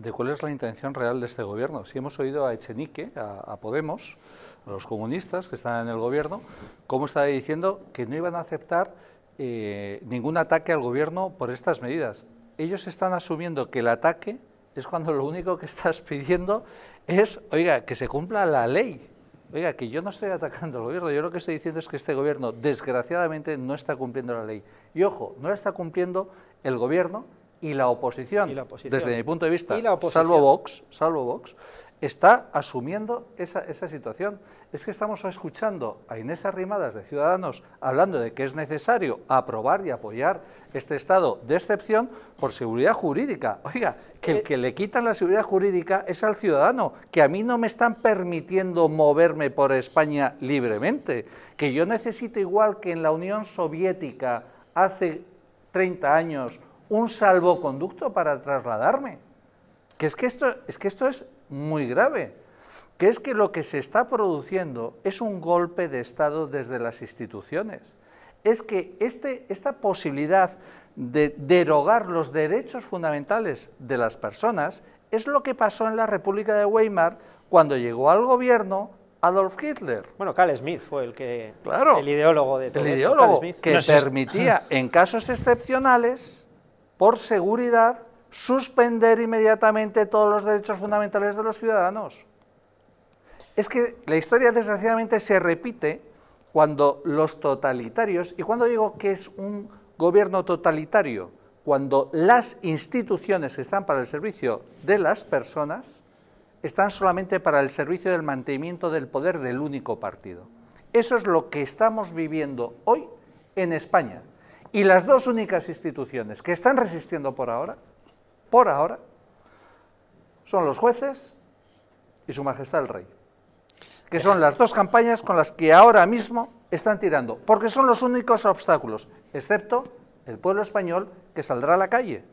de cuál es la intención real de este gobierno. Si hemos oído a Echenique, a, Podemos, a los comunistas que están en el gobierno, cómo está diciendo que no iban a aceptar eh, ningún ataque al gobierno por estas medidas. Ellos están asumiendo que el ataque es cuando lo único que estás pidiendo es, oiga, que se cumpla la ley. Oiga, que yo no estoy atacando al gobierno, yo lo que estoy diciendo es que este gobierno, desgraciadamente, no está cumpliendo la ley. Y ojo, no la está cumpliendo el gobierno, y la oposición, desde mi punto de vista, salvo Vox, está asumiendo esa, esa, situación. Es que estamos escuchando a Inés Arrimadas de Ciudadanos hablando de que es necesario aprobar y apoyar este estado de excepción por seguridad jurídica. Oiga, que el eh, que le quitan la seguridad jurídica es al ciudadano, que a mí no me están permitiendo moverme por España libremente, que yo necesito igual que en la Unión Soviética hace 30 años un salvoconducto para trasladarme. Que es que esto es, que esto es muy grave. Que es que lo que se está produciendo es un golpe de Estado desde las instituciones. Es que este, esta posibilidad de derogar los derechos fundamentales de las personas es lo que pasó en la República de Weimar cuando llegó al gobierno Adolf Hitler. Bueno, Carl Smith fue el que el ideólogo de todo que permitía en casos excepcionales por seguridad, suspender inmediatamente todos los derechos fundamentales de los ciudadanos. Es que la historia desgraciadamente se repite cuando los totalitarios, y cuando digo que es un gobierno totalitario, cuando las instituciones que están para el servicio de las personas, están solamente para el servicio del mantenimiento del poder del único partido. Eso es lo que estamos viviendo hoy en España. Y las dos únicas instituciones que están resistiendo por ahora, por ahora, son los jueces y su majestad el rey, que son las dos campañas con las que ahora mismo están tirando, porque son los únicos obstáculos, excepto el pueblo español que saldrá a la calle